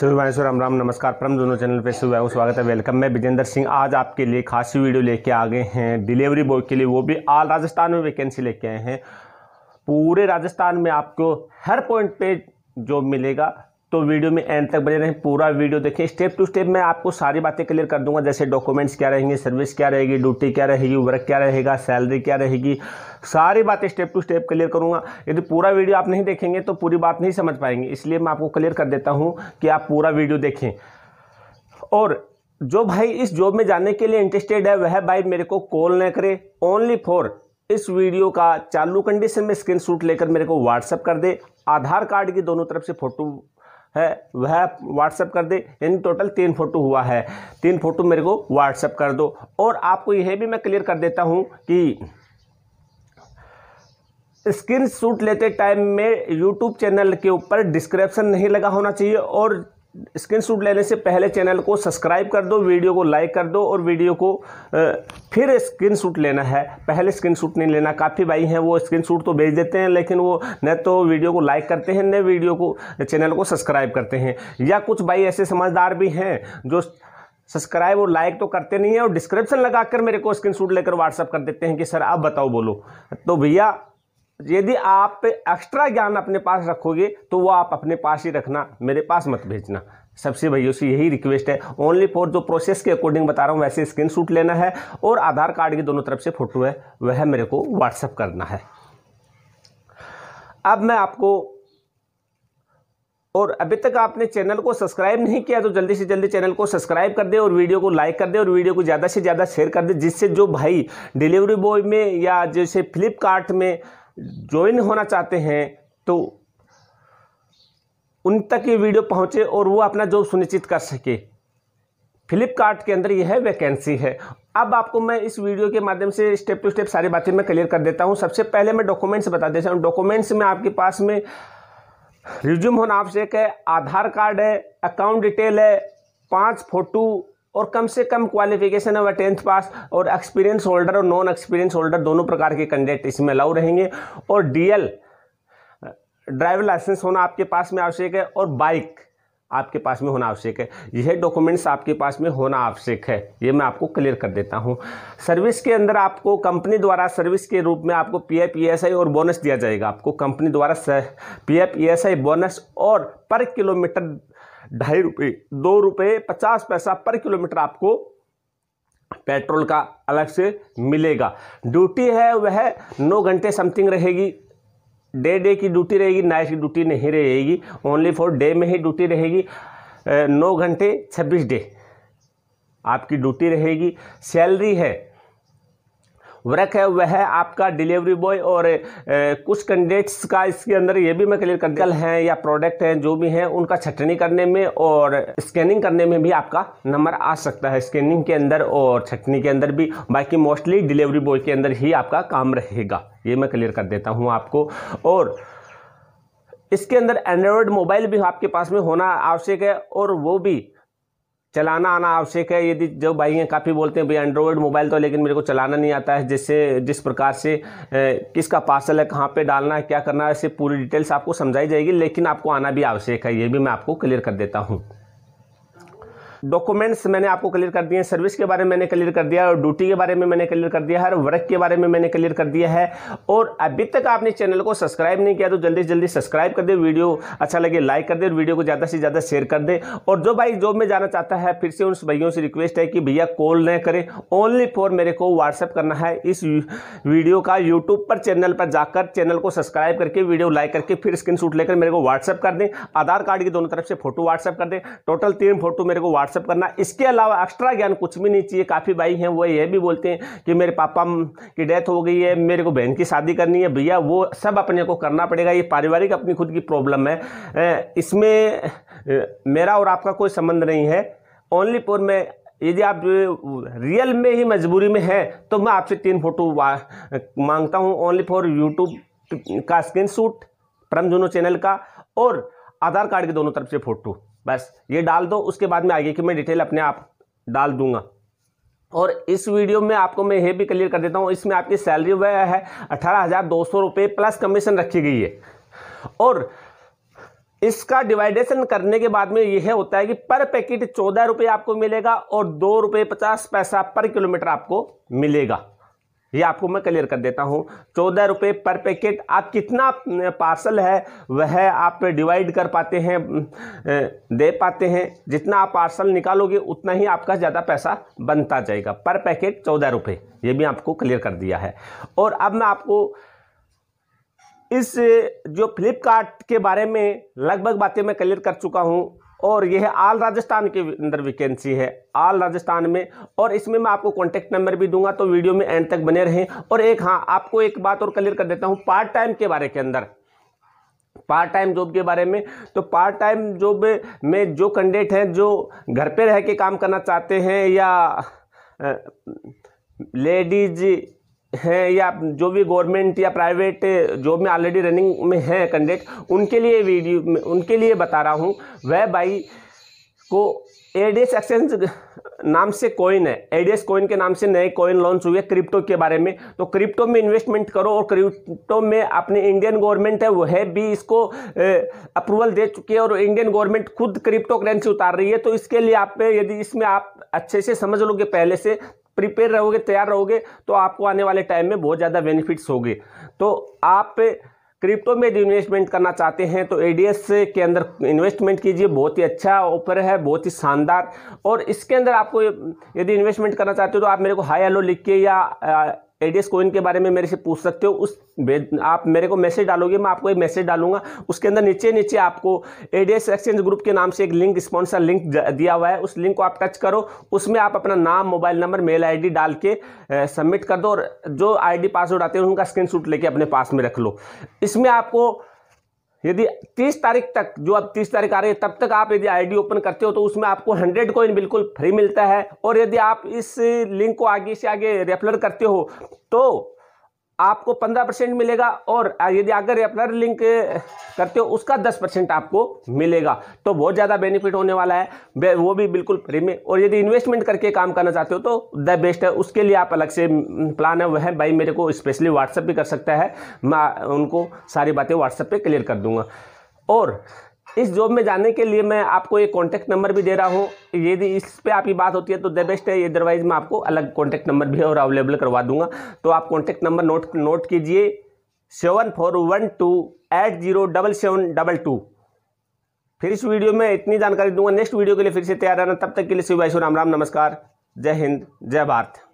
सभी भाई राम राम नमस्कार प्रम दोनों चैनल पे सुबह स्वागत है वेलकम मैं विजेंद्र सिंह आज आपके लिए खासी वीडियो लेके आ गए हैं डिलीवरी बॉय के लिए वो भी आल राजस्थान में वैकेंसी लेके आए हैं पूरे राजस्थान में आपको हर पॉइंट पे जॉब मिलेगा तो वीडियो में एंड तक बने रहें पूरा वीडियो देखें स्टेप टू स्टेप मैं आपको सारी बातें क्लियर कर दूंगा जैसे डॉक्यूमेंट्स क्या रहेंगे सर्विस क्या रहेगी ड्यूटी क्या रहेगी वर्क क्या रहेगा सैलरी क्या रहेगी सारी बातें स्टेप टू स्टेप क्लियर करूंगा यदि पूरा वीडियो आप नहीं देखेंगे तो पूरी बात नहीं समझ पाएंगे इसलिए मैं आपको क्लियर कर देता हूँ कि आप पूरा वीडियो देखें और जो भाई इस जॉब में जाने के लिए इंटरेस्टेड है वह भाई मेरे को कॉल ना करे ओनली फॉर इस वीडियो का चालू कंडीशन में स्क्रीनशॉट लेकर मेरे को व्हाट्सअप कर दे आधार कार्ड की दोनों तरफ से फोटो है वह व्हाट्सअप कर दे यानी टोटल तीन फ़ोटो हुआ है तीन फ़ोटो मेरे को व्हाट्सएप कर दो और आपको यह भी मैं क्लियर कर देता हूँ कि स्क्रीन शूट लेते टाइम में यूट्यूब चैनल के ऊपर डिस्क्रिप्शन नहीं लगा होना चाहिए और स्क्रीन शूट लेने से पहले चैनल को सब्सक्राइब कर दो वीडियो को लाइक कर दो और वीडियो को फिर स्क्रीन शूट लेना है पहले स्क्रीन शूट नहीं लेना काफ़ी भाई हैं वो स्क्रीन शूट तो भेज देते हैं लेकिन वो न तो वीडियो को लाइक करते हैं न वीडियो को चैनल को सब्सक्राइब करते हैं या कुछ भाई ऐसे समझदार भी हैं जो सब्सक्राइब और लाइक तो करते नहीं हैं और डिस्क्रिप्शन लगाकर मेरे को शूट लेकर व्हाट्सअप कर देते हैं कि सर आप बताओ बोलो तो भैया यदि आप एक्स्ट्रा ज्ञान अपने पास रखोगे तो वो आप अपने पास ही रखना मेरे पास मत भेजना सबसे भैया से यही रिक्वेस्ट है ओनली फॉर जो प्रोसेस के अकॉर्डिंग बता रहा हूँ वैसे स्क्रीन शूट लेना है और आधार कार्ड की दोनों तरफ से फोटो है वह मेरे को व्हाट्सअप करना है अब मैं आपको और अभी तक आपने चैनल को सब्सक्राइब नहीं किया तो जल्दी से जल्दी चैनल को सब्सक्राइब कर दे और वीडियो को लाइक कर दे और वीडियो को ज़्यादा से ज़्यादा शेयर कर दे जिससे जो भाई डिलीवरी बॉय में या जैसे फ्लिपकार्ट में ज्वाइन होना चाहते हैं तो उन तक ये वीडियो पहुंचे और वो अपना जॉब सुनिश्चित कर सके फ्लिपकार्ट के अंदर यह वैकेंसी है अब आपको मैं इस वीडियो के माध्यम से स्टेप टू स्टेप सारी बातें मैं क्लियर कर देता हूं सबसे पहले मैं डॉक्यूमेंट्स बता देता हूं डॉक्यूमेंट्स में आपके पास में रिज्यूम होना आवश्यक है आधार कार्ड है अकाउंट डिटेल है पांच फोटो और कम से कम क्वालिफिकेशन है वह टेंथ पास और एक्सपीरियंस होल्डर और नॉन एक्सपीरियंस होल्डर दोनों प्रकार के कैंडिडेट इसमें अलाउ रहेंगे और डीएल ड्राइवर लाइसेंस होना आपके पास में आवश्यक है और बाइक आपके पास में होना आवश्यक है यह डॉक्यूमेंट्स आपके पास में होना आवश्यक है ये मैं आपको क्लियर कर देता हूँ सर्विस के अंदर आपको कंपनी द्वारा सर्विस के रूप में आपको P F E S I और बोनस दिया जाएगा आपको कंपनी द्वारा P F E S I bonus और पर किलोमीटर ढाई रुपये दो रुपये पचास पैसा पर किलोमीटर आपको पेट्रोल का अलग से मिलेगा ड्यूटी है वह नौ घंटे समथिंग रहेगी डे डे की ड्यूटी रहेगी नाइट की ड्यूटी नहीं रहेगी ओनली फॉर डे में ही ड्यूटी रहेगी नौ घंटे छब्बीस डे आपकी ड्यूटी रहेगी सैलरी है वर्क है वह है आपका डिलीवरी बॉय और ए, कुछ कैंडिडेट्स का इसके अंदर ये भी मैं क्लियर कर कल हैं या प्रोडक्ट हैं जो भी हैं उनका छटनी करने में और स्कैनिंग करने में भी आपका नंबर आ सकता है स्कैनिंग के अंदर और छटनी के अंदर भी बाकी मोस्टली डिलीवरी बॉय के अंदर ही आपका काम रहेगा ये मैं क्लियर कर देता हूँ आपको और इसके अंदर एंड्रॉयड मोबाइल भी आपके पास में होना आवश्यक है और वो भी चलाना आना आवश्यक है यदि जो भाई हैं काफ़ी बोलते हैं भाई एंड्रॉयड मोबाइल तो लेकिन मेरे को चलाना नहीं आता है जिससे जिस प्रकार से किसका पार्सल है कहाँ पे डालना है क्या करना है ऐसे पूरी डिटेल्स आपको समझाई जाएगी लेकिन आपको आना भी आवश्यक है ये भी मैं आपको क्लियर कर देता हूँ डॉक्यूमेंट्स मैंने आपको क्लियर कर दिए सर्विस के बारे में मैंने क्लियर कर दिया और ड्यूटी के बारे में मैंने क्लियर कर दिया हर वर्क के बारे में मैंने क्लियर कर दिया है और अभी तक आपने चैनल को सब्सक्राइब नहीं किया तो जल्दी से जल्दी सब्सक्राइब कर दे वीडियो अच्छा लगे लाइक कर दे और वीडियो को ज़्यादा से ज़्यादा शेयर कर दे और जो भाई जॉब में जाना चाहता है फिर से उन भाइयों से रिक्वेस्ट है कि भैया कॉल न करें ओनली फॉर मेरे को व्हाट्सअप करना है इस वीडियो का यूट्यूब पर चैनल पर जाकर चैनल को सब्सक्राइब करके वीडियो लाइक करके फिर स्क्रीन लेकर मेरे को व्हाट्सअप कर दें आधार कार्ड की दोनों तरफ से फोटो व्हाट्सअप कर दें टोटल तीन फोटो मेरे को व्हाट्सअप व्हाट्सअप करना इसके अलावा एक्स्ट्रा ज्ञान कुछ भी नहीं चाहिए काफ़ी भाई हैं वो ये भी बोलते हैं कि मेरे पापा की डेथ हो गई है मेरे को बहन की शादी करनी है भैया वो सब अपने को करना पड़ेगा ये पारिवारिक अपनी खुद की प्रॉब्लम है इसमें मेरा और आपका कोई संबंध नहीं है ओनली फॉर मैं यदि आप रियल में ही मजबूरी में हैं तो मैं आपसे तीन फोटो मांगता हूँ ओनली फॉर यूट्यूब का शूट परम जुनो चैनल का और आधार कार्ड के दोनों तरफ से फोटो बस ये डाल दो उसके बाद में आगे की मैं डिटेल अपने आप डाल दूंगा और इस वीडियो में आपको मैं ये भी क्लियर कर देता हूँ इसमें आपकी सैलरी वह है अठारह हज़ार दो सौ रुपये प्लस कमीशन रखी गई है और इसका डिवाइडेशन करने के बाद में यह होता है कि पर पैकेट चौदह रुपये आपको मिलेगा और दो रुपये पचास पैसा पर किलोमीटर आपको मिलेगा ये आपको मैं क्लियर कर देता हूँ चौदह रुपये पर पैकेट आप कितना पार्सल है वह आप डिवाइड कर पाते हैं दे पाते हैं जितना आप पार्सल निकालोगे उतना ही आपका ज़्यादा पैसा बनता जाएगा पर पैकेट चौदह रुपये ये भी आपको क्लियर कर दिया है और अब मैं आपको इस जो फ्लिपकार्ट के बारे में लगभग बातें मैं क्लियर कर चुका हूँ और यह आल राजस्थान के अंदर वैकेंसी है आल राजस्थान में और इसमें मैं आपको कॉन्टैक्ट नंबर भी दूंगा तो वीडियो में एंड तक बने रहें और एक हाँ आपको एक बात और क्लियर कर देता हूँ पार्ट टाइम के बारे के अंदर पार्ट टाइम जॉब के बारे में तो पार्ट टाइम जॉब में जो कैंडिडेट हैं जो घर पे रह के काम करना चाहते हैं या लेडीज हैं या जो भी गवर्नमेंट या प्राइवेट जॉब में ऑलरेडी रनिंग में हैं कैंडिडेट उनके लिए वीडियो उनके लिए बता रहा हूँ वह भाई को एडीएस एक्सचेंज नाम से कॉइन है एडीएस कॉइन के नाम से नए कॉइन लॉन्च हुए क्रिप्टो के बारे में तो क्रिप्टो में इन्वेस्टमेंट करो और क्रिप्टो में अपने इंडियन गवर्नमेंट है वह भी इसको अप्रूवल दे चुकी है और इंडियन गवर्नमेंट खुद क्रिप्टो करेंसी उतार रही है तो इसके लिए आप यदि इसमें आप अच्छे से समझ लोगे पहले से प्रिपेयर रहोगे तैयार रहोगे तो आपको आने वाले टाइम में बहुत ज़्यादा बेनिफिट्स होंगे तो आप क्रिप्टो में इन्वेस्टमेंट करना चाहते हैं तो एडीएस के अंदर इन्वेस्टमेंट कीजिए बहुत ही अच्छा ऑफर है बहुत ही शानदार और इसके अंदर आपको यदि इन्वेस्टमेंट करना चाहते हो तो आप मेरे को हाई हेलो लिख के या एडीएस कोइन के बारे में मेरे से पूछ सकते हो उस आप मेरे को मैसेज डालोगे मैं आपको एक मैसेज डालूंगा उसके अंदर नीचे नीचे आपको एडीएस एक्सचेंज ग्रुप के नाम से एक लिंक स्पॉन्सर लिंक दिया हुआ है उस लिंक को आप टच करो उसमें आप अपना नाम मोबाइल नंबर मेल आईडी डाल के सबमिट कर दो और जो आई पासवर्ड आते हैं उनका स्क्रीन लेके अपने पास में रख लो इसमें आपको यदि 30 तारीख तक जो अब 30 तारीख आ रही है तब तक आप यदि आईडी ओपन करते हो तो उसमें आपको 100 कॉइन बिल्कुल फ्री मिलता है और यदि आप इस लिंक को आगे से आगे रेफर करते हो तो आपको पंद्रह परसेंट मिलेगा और यदि अगर अपना लिंक करते हो उसका दस परसेंट आपको मिलेगा तो बहुत ज़्यादा बेनिफिट होने वाला है वो भी बिल्कुल फ्री में और यदि इन्वेस्टमेंट करके काम करना चाहते हो तो द बेस्ट है उसके लिए आप अलग से प्लान है वह है भाई मेरे को स्पेशली व्हाट्सएप भी कर सकता है मैं उनको सारी बातें व्हाट्सएप पर क्लियर कर दूंगा और इस जॉब में जाने के लिए मैं आपको एक कॉन्टैक्ट नंबर भी दे रहा हूँ यदि इस पर आपकी बात होती है तो द बेस्ट है अदरवाइज मैं आपको अलग कॉन्टैक्ट नंबर भी और अवेलेबल करवा दूंगा तो आप कॉन्टैक्ट नंबर नोट नोट कीजिए seven four one two eight zero double seven double two फिर इस वीडियो में इतनी जानकारी दूंगा नेक्स्ट वीडियो के लिए फिर से तैयार रहना तब तक के लिए भाई राम राम नमस्कार जय हिंद जय भारत